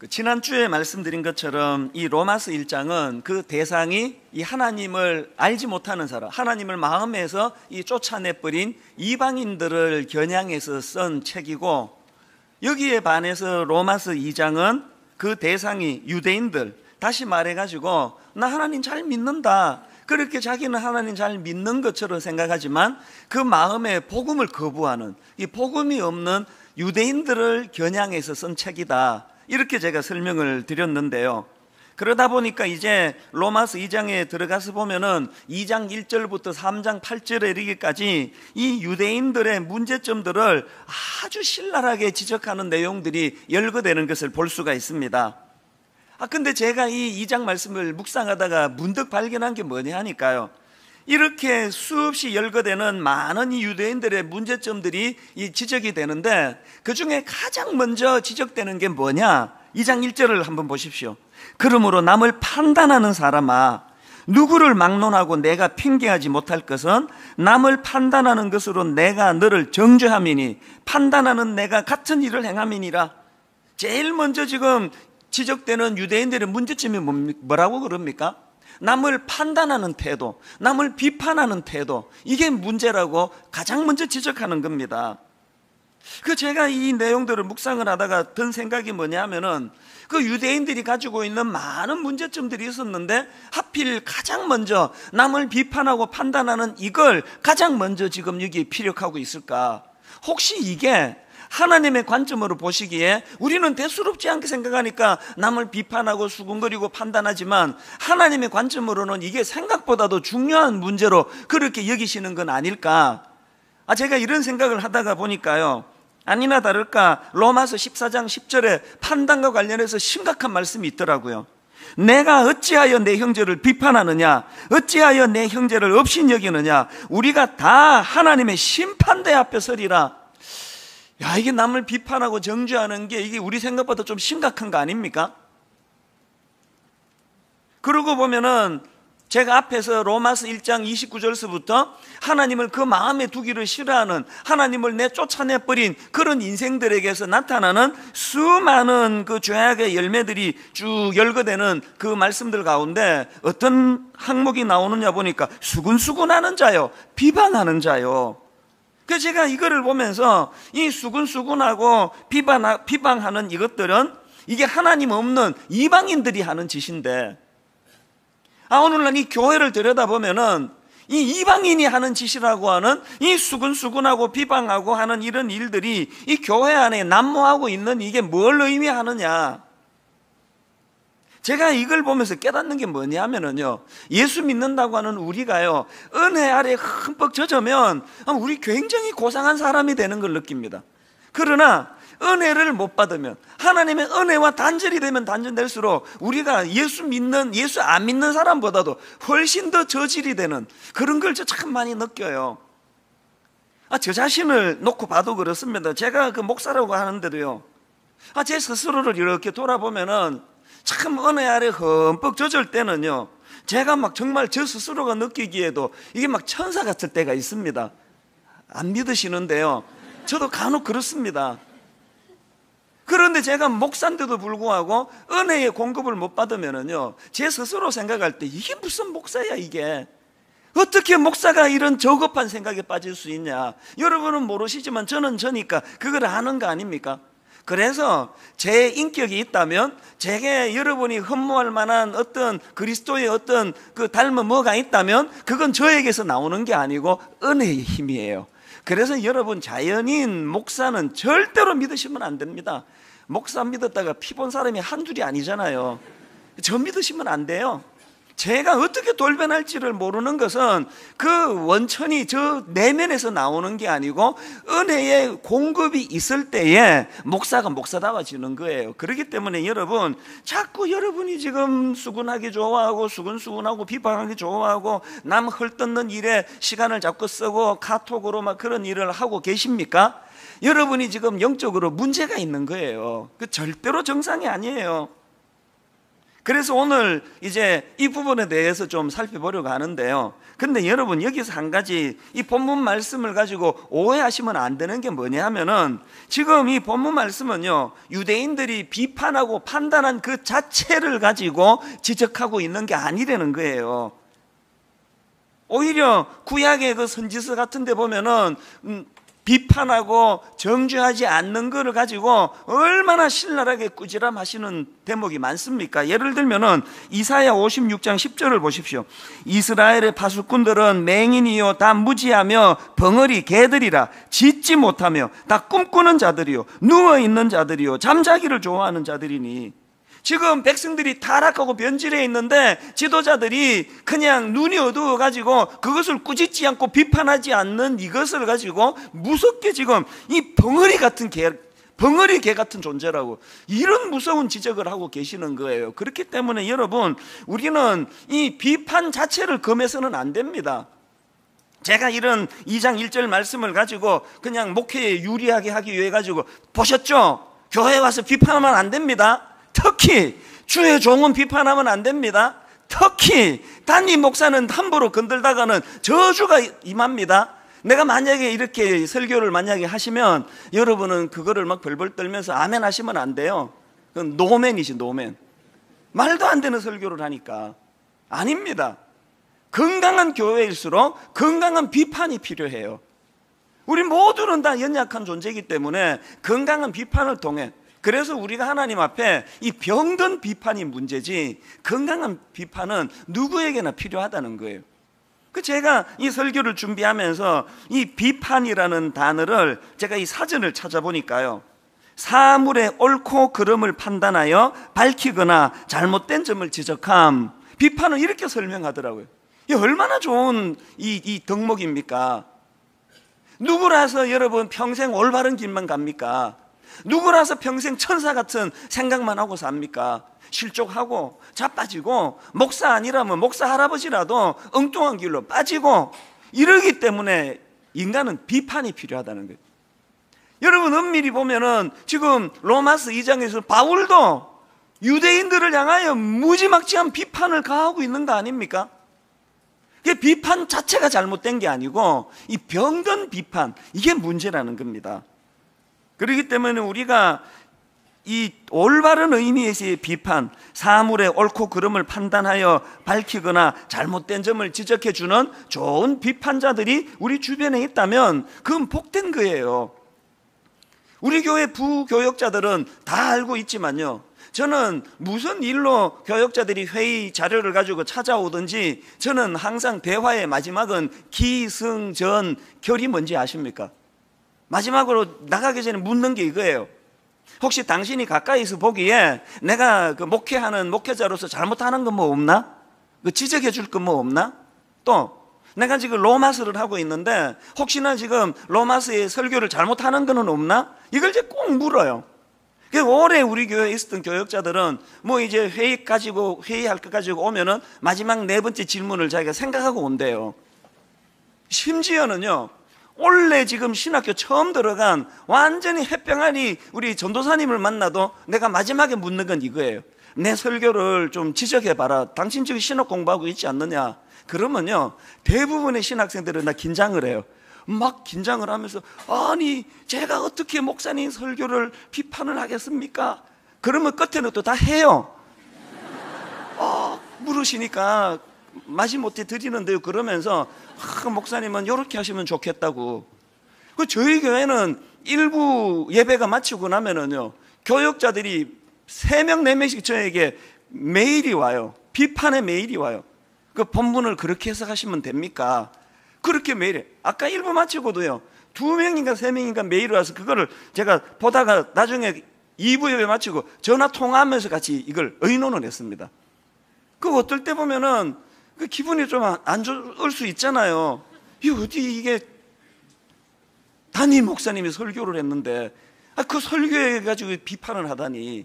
그 지난주에 말씀드린 것처럼 이 로마스 1장은 그 대상이 이 하나님을 알지 못하는 사람, 하나님을 마음에서 이 쫓아내버린 이방인들을 겨냥해서 쓴 책이고 여기에 반해서 로마스 2장은 그 대상이 유대인들, 다시 말해가지고 나 하나님 잘 믿는다. 그렇게 자기는 하나님 잘 믿는 것처럼 생각하지만 그 마음에 복음을 거부하는 이 복음이 없는 유대인들을 겨냥해서 쓴 책이다. 이렇게 제가 설명을 드렸는데요. 그러다 보니까 이제 로마서 2장에 들어가서 보면은 2장 1절부터 3장 8절에 이르기까지 이 유대인들의 문제점들을 아주 신랄하게 지적하는 내용들이 열거되는 것을 볼 수가 있습니다. 아, 근데 제가 이 2장 말씀을 묵상하다가 문득 발견한 게 뭐냐 하니까요. 이렇게 수없이 열거되는 많은 이 유대인들의 문제점들이 지적이 되는데 그 중에 가장 먼저 지적되는 게 뭐냐? 2장 1절을 한번 보십시오. 그러므로 남을 판단하는 사람아, 누구를 막론하고 내가 핑계하지 못할 것은 남을 판단하는 것으로 내가 너를 정죄함이니 판단하는 내가 같은 일을 행함이니라. 제일 먼저 지금 지적되는 유대인들의 문제점이 뭐라고 그럽니까? 남을 판단하는 태도, 남을 비판하는 태도, 이게 문제라고 가장 먼저 지적하는 겁니다. 그 제가 이 내용들을 묵상을 하다가 든 생각이 뭐냐면은 그 유대인들이 가지고 있는 많은 문제점들이 있었는데 하필 가장 먼저 남을 비판하고 판단하는 이걸 가장 먼저 지금 여기 피력하고 있을까? 혹시 이게 하나님의 관점으로 보시기에 우리는 대수롭지 않게 생각하니까 남을 비판하고 수군거리고 판단하지만 하나님의 관점으로는 이게 생각보다도 중요한 문제로 그렇게 여기시는 건 아닐까? 아, 제가 이런 생각을 하다가 보니까요. 아니나 다를까 로마서 14장 10절에 판단과 관련해서 심각한 말씀이 있더라고요. 내가 어찌하여 내 형제를 비판하느냐? 어찌하여 내 형제를 업신여기느냐? 우리가 다 하나님의 심판대 앞에 서리라. 야, 이게 남을 비판하고 정죄하는 게 이게 우리 생각보다 좀 심각한 거 아닙니까? 그러고 보면은 제가 앞에서 로마서 1장 29절서부터 하나님을 그 마음에 두기를 싫어하는 하나님을 내 쫓아내버린 그런 인생들에게서 나타나는 수많은 그 죄악의 열매들이 쭉 열거되는 그 말씀들 가운데 어떤 항목이 나오느냐 보니까 수군수군하는 자요 비방하는 자요 그래서 제가 이거를 보면서 이수근수근하고 비방, 비방하는 이것들은 이게 하나님 없는 이방인들이 하는 짓인데 아 오늘날 이 교회를 들여다보면은 이 이방인이 하는 짓이라고 하는 이 수근수근하고 비방하고 하는 이런 일들이 이 교회 안에 난무하고 있는 이게 뭘 의미하느냐 제가 이걸 보면서 깨닫는 게 뭐냐면은요. 예수 믿는다고 하는 우리가요. 은혜 아래 흠뻑 젖으면 우리 굉장히 고상한 사람이 되는 걸 느낍니다. 그러나 은혜를 못 받으면 하나님의 은혜와 단절이 되면 단절될수록 우리가 예수 믿는 예수 안 믿는 사람보다도 훨씬 더 저질이 되는 그런 걸 저 참 많이 느껴요. 아, 저 자신을 놓고 봐도 그렇습니다. 제가 그 목사라고 하는데도요. 아, 제 스스로를 이렇게 돌아보면은 참 은혜 아래 흠뻑 젖을 때는요. 제가 막 정말 저 스스로가 느끼기에도 이게 막 천사 같을 때가 있습니다. 안 믿으시는데요. 저도 간혹 그렇습니다. 그런데 제가 목사인데도 불구하고 은혜의 공급을 못 받으면은요, 제 스스로 생각할 때 이게 무슨 목사야, 이게. 어떻게 목사가 이런 저급한 생각에 빠질 수 있냐. 여러분은 모르시지만 저는 저니까 그걸 아는 거 아닙니까? 그래서 제 인격이 있다면 제게 여러분이 흠모할 만한 어떤 그리스도의 어떤 그 닮은 뭐가 있다면 그건 저에게서 나오는 게 아니고 은혜의 힘이에요. 그래서 여러분 자연인 목사는 절대로 믿으시면 안 됩니다. 목사 믿었다가 피본 사람이 한 줄이 아니잖아요. 저 믿으시면 안 돼요. 제가 어떻게 돌변할지를 모르는 것은 그 원천이 저 내면에서 나오는 게 아니고 은혜의 공급이 있을 때에 목사가 목사다워지는 거예요. 그렇기 때문에 여러분 자꾸 여러분이 지금 수군하기 좋아하고 수군수군하고 비판하기 좋아하고 남 헐뜯는 일에 시간을 자꾸 쓰고 카톡으로 막 그런 일을 하고 계십니까? 여러분이 지금 영적으로 문제가 있는 거예요. 그 절대로 정상이 아니에요. 그래서 오늘 이제 이 부분에 대해서 좀 살펴보려고 하는데요. 근데 여러분 여기서 한 가지 이 본문 말씀을 가지고 오해하시면 안 되는 게 뭐냐 하면은 지금 이 본문 말씀은요. 유대인들이 비판하고 판단한 그 자체를 가지고 지적하고 있는 게 아니라는 거예요. 오히려 구약의 그 선지서 같은 데 보면은 음, 비판하고 정죄하지 않는 것을 가지고 얼마나 신랄하게 꾸지람하시는 대목이 많습니까? 예를 들면은 이사야 56장 10절을 보십시오. 이스라엘의 파수꾼들은 맹인이요 다 무지하며 벙어리 개들이라 짓지 못하며 다 꿈꾸는 자들이요 누워 있는 자들이요 잠자기를 좋아하는 자들이니 지금 백성들이 타락하고 변질해 있는데 지도자들이 그냥 눈이 어두워가지고 그것을 꾸짖지 않고 비판하지 않는 이것을 가지고 무섭게 지금 이 벙어리 같은 개, 벙어리 개 같은 존재라고 이런 무서운 지적을 하고 계시는 거예요. 그렇기 때문에 여러분 우리는 이 비판 자체를 금해서는 안 됩니다. 제가 이런 2장 1절 말씀을 가지고 그냥 목회에 유리하게 하기 위해 가지고 보셨죠? 교회 에 와서 비판하면 안 됩니다. 특히 주의 종은 비판하면 안 됩니다. 특히 단임 목사는 함부로 건들다가는 저주가 임합니다. 내가 만약에 이렇게 설교를 만약에 하시면 여러분은 그거를 막 벌벌 떨면서 아멘 하시면 안 돼요. 그건 노맨이지 노맨. 말도 안 되는 설교를 하니까 아닙니다. 건강한 교회일수록 건강한 비판이 필요해요. 우리 모두는 다 연약한 존재이기 때문에 건강한 비판을 통해 그래서 우리가 하나님 앞에 이 병든 비판이 문제지 건강한 비판은 누구에게나 필요하다는 거예요. 그 제가 이 설교를 준비하면서 이 비판이라는 단어를 제가 이 사전을 찾아보니까요. 사물의 옳고 그름을 판단하여 밝히거나 잘못된 점을 지적함. 비판을 이렇게 설명하더라고요. 이 얼마나 좋은 이, 이 덕목입니까? 누구라서 여러분 평생 올바른 길만 갑니까? 누구라서 평생 천사 같은 생각만 하고 삽니까? 실족하고 자빠지고 목사 아니라면 목사 할아버지라도 엉뚱한 길로 빠지고 이러기 때문에 인간은 비판이 필요하다는 거예요. 여러분 엄밀히 보면은 지금 로마스 2장에서 바울도 유대인들을 향하여 무지막지한 비판을 가하고 있는 거 아닙니까? 그 비판 자체가 잘못된 게 아니고 이 병든 비판 이게 문제라는 겁니다. 그렇기 때문에 우리가 이 올바른 의미에서의 비판, 사물의 옳고 그름을 판단하여 밝히거나 잘못된 점을 지적해 주는 좋은 비판자들이 우리 주변에 있다면 그건 복된 거예요. 우리 교회 부교역자들은 다 알고 있지만요. 저는 무슨 일로 교역자들이 회의 자료를 가지고 찾아오든지 저는 항상 대화의 마지막은 기승전 결이 뭔지 아십니까? 마지막으로 나가기 전에 묻는 게 이거예요. 혹시 당신이 가까이서 보기에 내가 그 목회하는 목회자로서 잘못하는 건 뭐 없나? 그 지적해 줄 건 뭐 없나? 또 내가 지금 로마서를 하고 있는데 혹시나 지금 로마서의 설교를 잘못하는 건 없나? 이걸 이제 꼭 물어요. 오래 우리 교회에 있었던 교역자들은 뭐 이제 회의 가지고 회의할 것 가지고 오면은 마지막 네 번째 질문을 자기가 생각하고 온대요. 심지어는요. 원래 지금 신학교 처음 들어간 완전히 햇병하니 우리 전도사님을 만나도 내가 마지막에 묻는 건 이거예요. 내 설교를 좀 지적해봐라. 당신 지금 신학 공부하고 있지 않느냐? 그러면요, 대부분의 신학생들은 나 긴장을 해요. 막 긴장을 하면서, 아니, 제가 어떻게 목사님 설교를 비판을 하겠습니까? 그러면 끝에는 또 다 해요. 어, 물으시니까 마이 못해 드리는데요. 그러면서 아, 목사님은 이렇게 하시면 좋겠다고. 그 저희 교회는 일부 예배가 마치고 나면은요 교역자들이 세 명 네명씩 저에게 메일이 와요. 비판의 메일이 와요. 그 본문을 그렇게 해석하시면 됩니까? 그렇게 메일에 아까 일부 마치고도요. 두 명인가 세 명인가 메일이 와서 그거를 제가 보다가 나중에 2부 예배 마치고 전화 통화하면서 같이 이걸 의논을 했습니다. 그 어떨 때 보면은 그 기분이 좀 안 좋을 수 있잖아요. 이 어디 이게 담임 목사님이 설교를 했는데 아, 그 설교에 가지고 비판을 하다니.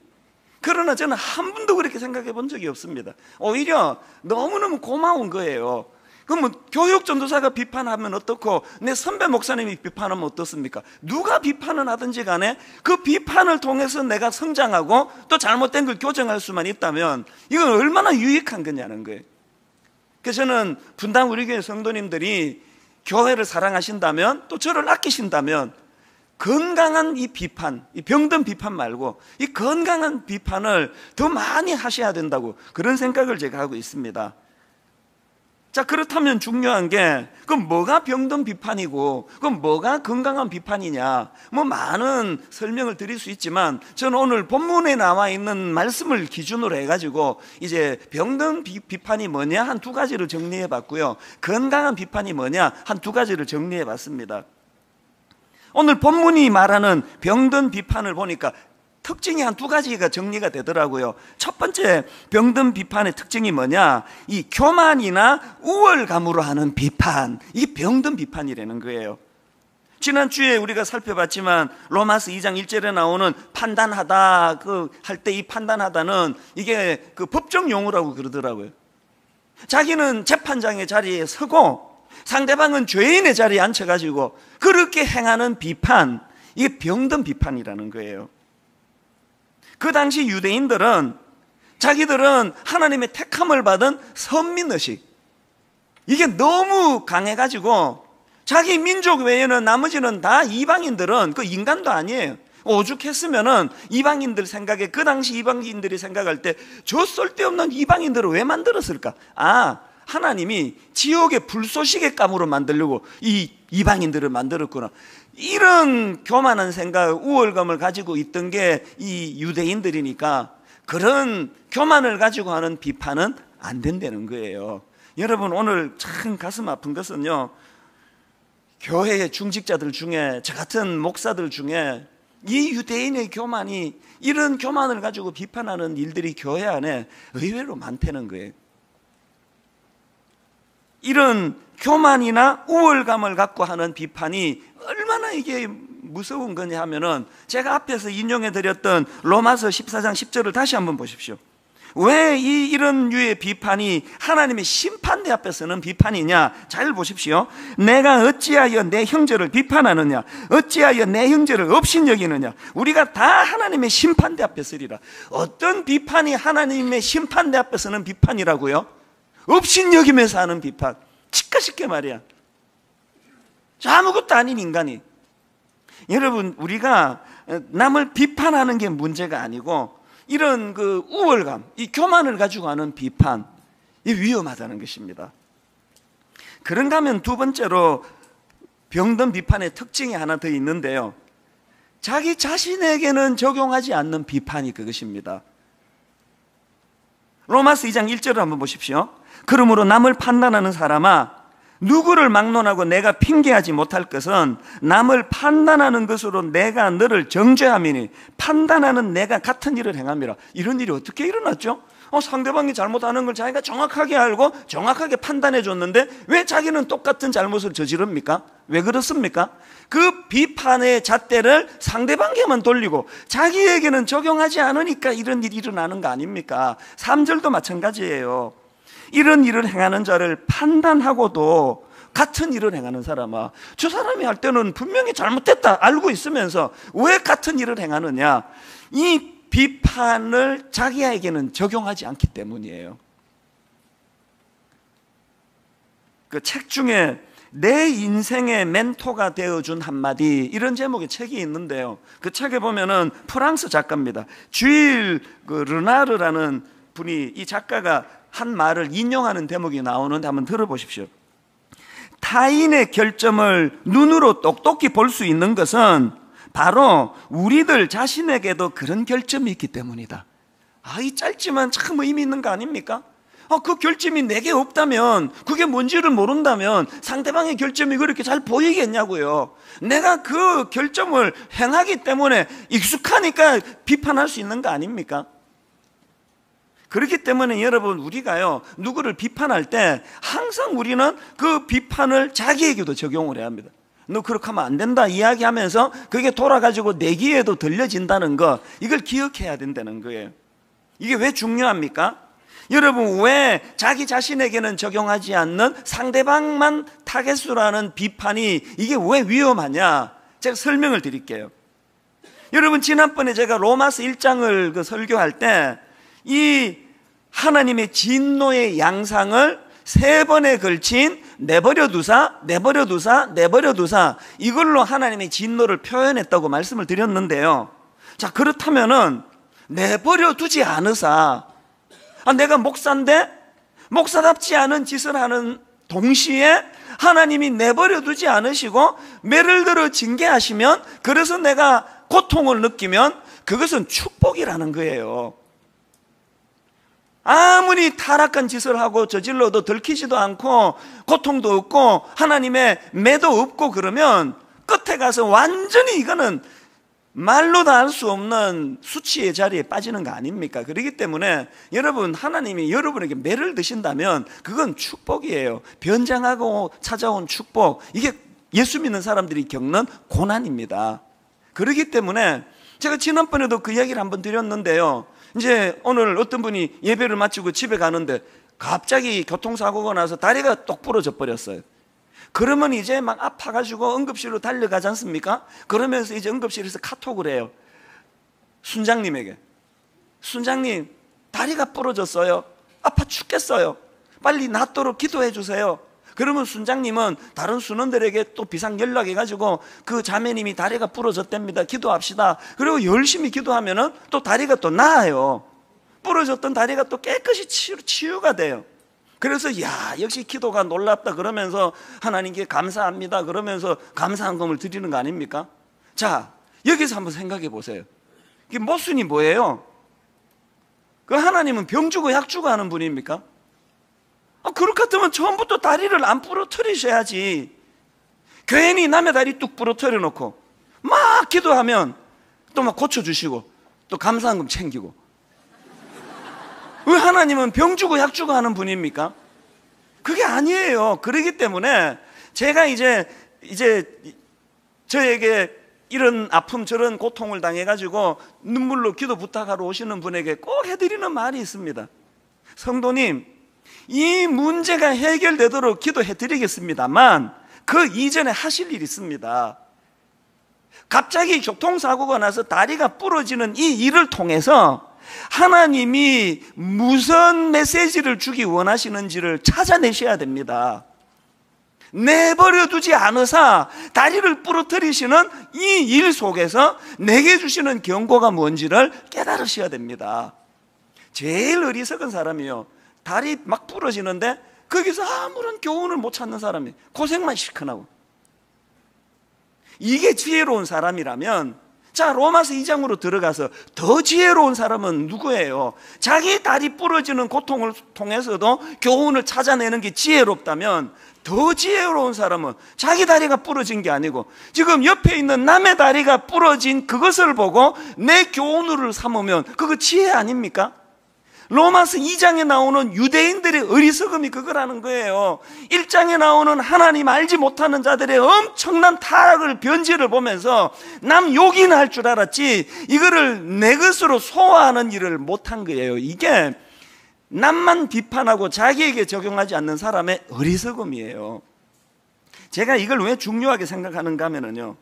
그러나 저는 한 번도 그렇게 생각해 본 적이 없습니다. 오히려 너무너무 고마운 거예요. 그러면 교육 전도사가 비판하면 어떻고 내 선배 목사님이 비판하면 어떻습니까? 누가 비판을 하든지 간에 그 비판을 통해서 내가 성장하고 또 잘못된 걸 교정할 수만 있다면 이건 얼마나 유익한 거냐는 거예요. 그래서 저는 분당 우리 교회 성도님들이 교회를 사랑하신다면 또 저를 아끼신다면 건강한 이 비판, 이 병든 비판 말고 이 건강한 비판을 더 많이 하셔야 된다고 그런 생각을 제가 하고 있습니다. 자, 그렇다면 중요한 게, 그럼 뭐가 병든 비판이고, 그럼 뭐가 건강한 비판이냐? 뭐 많은 설명을 드릴 수 있지만, 저는 오늘 본문에 나와 있는 말씀을 기준으로 해가지고, 이제 병든 비, 판이 뭐냐? 한 두 가지를 정리해 봤고요. 건강한 비판이 뭐냐? 한 두 가지를 정리해 봤습니다. 오늘 본문이 말하는 병든 비판을 보니까 특징이 한 두 가지가 정리가 되더라고요. 첫 번째 병든 비판의 특징이 뭐냐? 이 교만이나 우월감으로 하는 비판. 이게 병든 비판이라는 거예요. 지난주에 우리가 살펴봤지만 로마스 2장 1절에 나오는 판단하다 그 할 때 이 판단하다는 이게 그 법정 용어라고 그러더라고요. 자기는 재판장의 자리에 서고 상대방은 죄인의 자리에 앉혀가지고 그렇게 행하는 비판, 이게 병든 비판이라는 거예요. 그 당시 유대인들은 자기들은 하나님의 택함을 받은 선민의식 이게 너무 강해가지고 자기 민족 외에는 나머지는 다 이방인들은 그 인간도 아니에요 오죽했으면은 이방인들 생각에 그 당시 이방인들이 생각할 때 저 쓸데없는 이방인들을 왜 만들었을까? 아 하나님이 지옥의 불쏘시개 감으로 만들려고 이 이방인들을 만들었구나. 이런 교만한 생각, 우월감을 가지고 있던 게 이 유대인들이니까 그런 교만을 가지고 하는 비판은 안 된다는 거예요. 여러분 오늘 참 가슴 아픈 것은요. 교회의 중직자들 중에 저 같은 목사들 중에 이 유대인의 교만이 이런 교만을 가지고 비판하는 일들이 교회 안에 의외로 많다는 거예요. 이런 교만이나 우월감을 갖고 하는 비판이 얼마나 이게 무서운 거냐 하면은 제가 앞에서 인용해 드렸던 로마서 14장 10절을 다시 한번 보십시오. 왜 이 이런 유의 비판이 하나님의 심판대 앞에서는 비판이냐? 잘 보십시오. 내가 어찌하여 내 형제를 비판하느냐? 어찌하여 내 형제를 업신여기느냐? 우리가 다 하나님의 심판대 앞에 서리라. 어떤 비판이 하나님의 심판대 앞에서는 비판이라고요? 업신여기면서 하는 비판. 치과 쉽게 말이야. 아무것도 아닌 인간이. 여러분, 우리가 남을 비판하는 게 문제가 아니고 이런 그 우월감, 이 교만을 가지고 하는 비판, 이 위험하다는 것입니다. 그런가 하면 두 번째로 병든 비판의 특징이 하나 더 있는데요. 자기 자신에게는 적용하지 않는 비판이 그것입니다. 로마스 2장 1절을 한번 보십시오. 그러므로 남을 판단하는 사람아 누구를 막론하고 내가 핑계하지 못할 것은 남을 판단하는 것으로 내가 너를 정죄함이니 판단하는 내가 같은 일을 행함이라 이런 일이 어떻게 일어났죠? 어, 상대방이 잘못하는 걸 자기가 정확하게 알고 정확하게 판단해 줬는데 왜 자기는 똑같은 잘못을 저지릅니까? 왜 그렇습니까? 그 비판의 잣대를 상대방에게만 돌리고 자기에게는 적용하지 않으니까 이런 일이 일어나는 거 아닙니까? 3절도 마찬가지예요. 이런 일을 행하는 자를 판단하고도 같은 일을 행하는 사람아, 저 사람이 할 때는 분명히 잘못됐다 알고 있으면서 왜 같은 일을 행하느냐? 이 비판을 자기에게는 적용하지 않기 때문이에요. 그 책 중에 내 인생의 멘토가 되어준 한마디 이런 제목의 책이 있는데요. 그 책에 보면은 프랑스 작가입니다. 주일 그 르나르라는 분이 이 작가가 한 말을 인용하는 대목이 나오는데 한번 들어보십시오. 타인의 결점을 눈으로 똑똑히 볼 수 있는 것은 바로 우리들 자신에게도 그런 결점이 있기 때문이다. 아, 이 짧지만 참 의미 있는 거 아닙니까? 아, 그 결점이 내게 없다면, 그게 뭔지를 모른다면 상대방의 결점이 그렇게 잘 보이겠냐고요. 내가 그 결점을 행하기 때문에 익숙하니까 비판할 수 있는 거 아닙니까? 그렇기 때문에 여러분 우리가요 누구를 비판할 때 항상 우리는 그 비판을 자기에게도 적용을 해야 합니다. 너 그렇게 하면 안 된다 이야기하면서 그게 돌아가지고 내기에도 들려진다는 거 이걸 기억해야 된다는 거예요. 이게 왜 중요합니까? 여러분 왜 자기 자신에게는 적용하지 않는 상대방만 타겟수라는 비판이 이게 왜 위험하냐? 제가 설명을 드릴게요. 여러분 지난번에 제가 로마스 1장을 그 설교할 때이 하나님의 진노의 양상을 세 번에 걸친 내버려 두사, 내버려 두사, 내버려 두사 이걸로 하나님의 진노를 표현했다고 말씀을 드렸는데요. 자, 그렇다면은 내버려 두지 않으사 아, 내가 목사인데 목사답지 않은 짓을 하는 동시에 하나님이 내버려 두지 않으시고 매를 들어 징계하시면 그래서 내가 고통을 느끼면 그것은 축복이라는 거예요. 아무리 타락한 짓을 하고 저질러도 들키지도 않고 고통도 없고 하나님의 매도 없고 그러면 끝에 가서 완전히 이거는 말로도 알수 없는 수치의 자리에 빠지는 거 아닙니까? 그렇기 때문에 여러분 하나님이 여러분에게 매를 드신다면 그건 축복이에요. 변장하고 찾아온 축복. 이게 예수 믿는 사람들이 겪는 고난입니다. 그렇기 때문에 제가 지난번에도 그 이야기를 한번 드렸는데요. 이제 오늘 어떤 분이 예배를 마치고 집에 가는데 갑자기 교통사고가 나서 다리가 똑 부러져 버렸어요. 그러면 이제 막 아파가지고 응급실로 달려가지 않습니까? 그러면서 이제 응급실에서 카톡을 해요. 순장님에게. 순장님, 다리가 부러졌어요. 아파 죽겠어요. 빨리 낫도록 기도해 주세요. 그러면 순장님은 다른 순원들에게 또 비상 연락해가지고 그 자매님이 다리가 부러졌답니다. 기도합시다. 그리고 열심히 기도하면은 또 다리가 또 나아요. 부러졌던 다리가 또 깨끗이 치유가 돼요. 그래서 야 역시 기도가 놀랍다 그러면서 하나님께 감사합니다 그러면서 감사한 검을 드리는 거 아닙니까? 자 여기서 한번 생각해 보세요. 이 모순이 뭐예요? 그 하나님은 병 주고 약 주고 하는 분입니까? 아, 그렇것같면 처음부터 다리를 안 부러뜨리셔야지. 괜히 남의 다리 뚝 부러뜨려 놓고 막 기도하면 또 막 고쳐주시고 또 감사한금 챙기고. 왜 하나님은 병 주고 약 주고 하는 분입니까? 그게 아니에요. 그러기 때문에 제가 이제 이제 저에게 이런 아픔 저런 고통을 당해가지고 눈물로 기도 부탁하러 오시는 분에게 꼭 해드리는 말이 있습니다. 성도님 이 문제가 해결되도록 기도해 드리겠습니다만 그 이전에 하실 일이 있습니다. 갑자기 교통사고가 나서 다리가 부러지는 이 일을 통해서 하나님이 무슨 메시지를 주기 원하시는지를 찾아내셔야 됩니다. 내버려두지 않으사 다리를 부러뜨리시는 이 일 속에서 내게 주시는 경고가 뭔지를 깨달으셔야 됩니다. 제일 어리석은 사람이요. 다리 막 부러지는데 거기서 아무런 교훈을 못 찾는 사람이 고생만 시커나고 이게 지혜로운 사람이라면 자 로마서 2장으로 들어가서 더 지혜로운 사람은 누구예요? 자기 다리 부러지는 고통을 통해서도 교훈을 찾아내는 게 지혜롭다면 더 지혜로운 사람은 자기 다리가 부러진 게 아니고 지금 옆에 있는 남의 다리가 부러진 그것을 보고 내 교훈을 삼으면 그거 지혜 아닙니까? 로마서 2장에 나오는 유대인들의 어리석음이 그거라는 거예요. 1장에 나오는 하나님 알지 못하는 자들의 엄청난 타락을 변질을 보면서 남 욕이나 할 줄 알았지 이거를 내 것으로 소화하는 일을 못한 거예요. 이게 남만 비판하고 자기에게 적용하지 않는 사람의 어리석음이에요. 제가 이걸 왜 중요하게 생각하는가 하면요.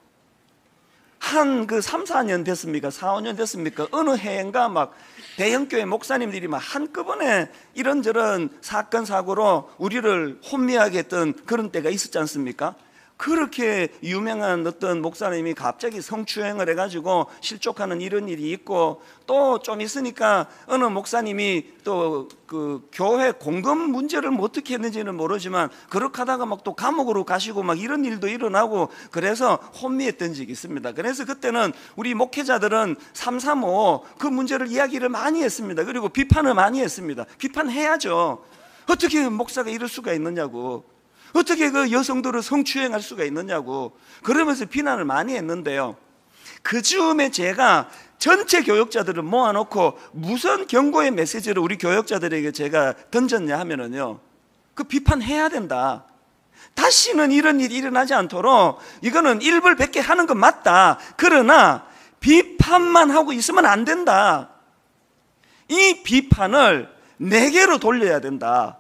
한그 3, 4년 됐습니까? 4, 5년 됐습니까? 어느 해인가 막 대형교회 목사님들이 막 한꺼번에 이런저런 사건, 사고로 우리를 혼미하게 했던 그런 때가 있었지 않습니까? 그렇게 유명한 어떤 목사님이 갑자기 성추행을 해가지고 실족하는 이런 일이 있고 또 좀 있으니까 어느 목사님이 또 그 교회 공금 문제를 뭐 어떻게 했는지는 모르지만 그렇게 하다가 막 또 감옥으로 가시고 막 이런 일도 일어나고 그래서 혼미했던 적이 있습니다. 그래서 그때는 우리 목회자들은 335 그 문제를 이야기를 많이 했습니다. 그리고 비판을 많이 했습니다. 비판해야죠. 어떻게 목사가 이럴 수가 있느냐고. 어떻게 그 여성들을 성추행할 수가 있느냐고 그러면서 비난을 많이 했는데요. 그 즈음에 제가 전체 교역자들을 모아놓고 무슨 경고의 메시지를 우리 교역자들에게 제가 던졌냐 하면은요. 그 비판해야 된다. 다시는 이런 일이 일어나지 않도록 이거는 일벌백계 하는 건 맞다. 그러나 비판만 하고 있으면 안 된다. 이 비판을 내게로 돌려야 된다.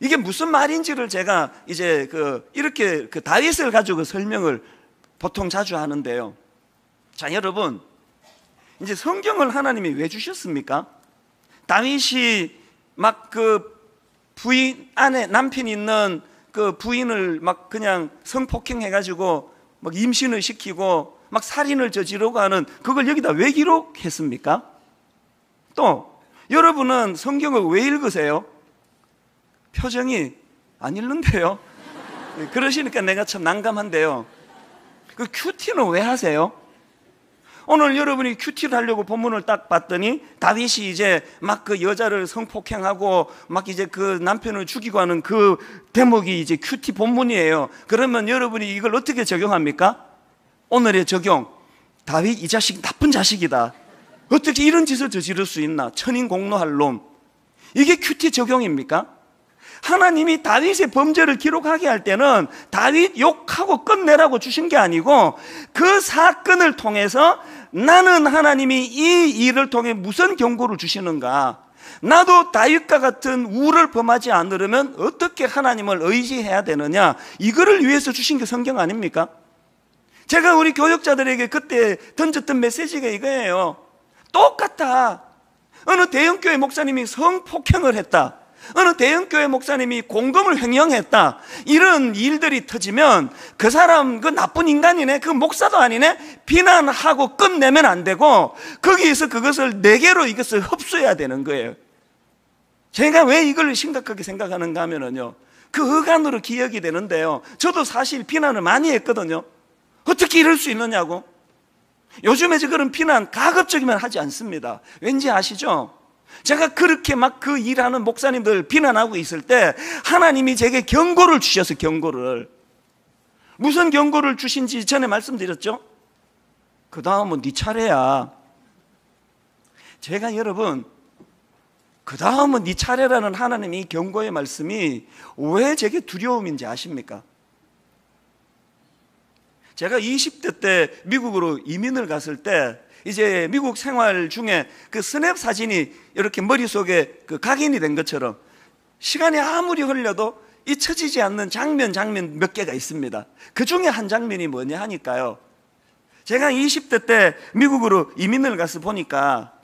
이게 무슨 말인지를 제가 이제 그 이렇게 그 다윗을 가지고 그 설명을 보통 자주 하는데요. 자, 여러분. 이제 성경을 하나님이 왜 주셨습니까? 다윗이 막 그 부인 아내 남편 있는 그 부인을 막 그냥 성폭행해 가지고 막 임신을 시키고 막 살인을 저지르고 하는 그걸 여기다 왜 기록했습니까? 또 여러분은 성경을 왜 읽으세요? 표정이 안 읽는데요. 예, 그러시니까 내가 참 난감한데요. 그 큐티는 왜 하세요? 오늘 여러분이 큐티를 하려고 본문을 딱 봤더니 다윗이 이제 막 그 여자를 성폭행하고 막 이제 그 남편을 죽이고 하는 그 대목이 이제 큐티 본문이에요. 그러면 여러분이 이걸 어떻게 적용합니까? 오늘의 적용. 다윗 이 자식 나쁜 자식이다. 어떻게 이런 짓을 저지를 수 있나? 천인공노할 놈. 이게 큐티 적용입니까? 하나님이 다윗의 범죄를 기록하게 할 때는 다윗 욕하고 끝내라고 주신 게 아니고 그 사건을 통해서 나는 하나님이 이 일을 통해 무슨 경고를 주시는가 나도 다윗과 같은 우를 범하지 않으려면 어떻게 하나님을 의지해야 되느냐 이거를 위해서 주신 게 성경 아닙니까? 제가 우리 교육자들에게 그때 던졌던 메시지가 이거예요 똑같다 어느 대형교회 목사님이 성폭행을 했다 어느 대형교회 목사님이 공금을 횡령했다. 이런 일들이 터지면 그 사람 그 나쁜 인간이네. 그 목사도 아니네. 비난하고 끝내면 안 되고 거기에서 그것을 네 개로 이것을 흡수해야 되는 거예요. 제가 왜 이걸 심각하게 생각하는가 하면은요. 그 흑안으로 기억이 되는데요. 저도 사실 비난을 많이 했거든요. 어떻게 이럴 수 있느냐고. 요즘에 그런 비난 가급적이면 하지 않습니다. 왠지 아시죠? 제가 그렇게 막 그 일하는 목사님들 비난하고 있을 때 하나님이 제게 경고를 주셔서 경고를 무슨 경고를 주신지 전에 말씀드렸죠? 그 다음은 네 차례야. 제가 여러분 그 다음은 네 차례라는 하나님의 경고의 말씀이 왜 제게 두려움인지 아십니까? 제가 20대 때 미국으로 이민을 갔을 때 이제 미국 생활 중에 그 스냅 사진이 이렇게 머릿속에 그 각인이 된 것처럼 시간이 아무리 흘려도 잊혀지지 않는 장면 장면 몇 개가 있습니다. 그 중에 한 장면이 뭐냐 하니까요. 제가 20대 때 미국으로 이민을 가서 보니까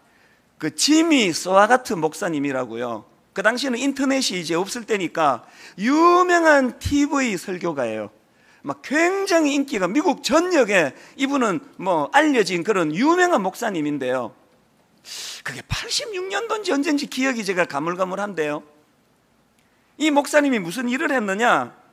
그 지미 소아 같은 목사님이라고요. 그 당시에는 인터넷이 이제 없을 때니까 유명한 TV 설교가예요. 막 굉장히 인기가 미국 전역에 이분은 뭐 알려진 그런 유명한 목사님인데요. 그게 86년도인지 언젠지 기억이 제가 가물가물한데요. 이 목사님이 무슨 일을 했느냐?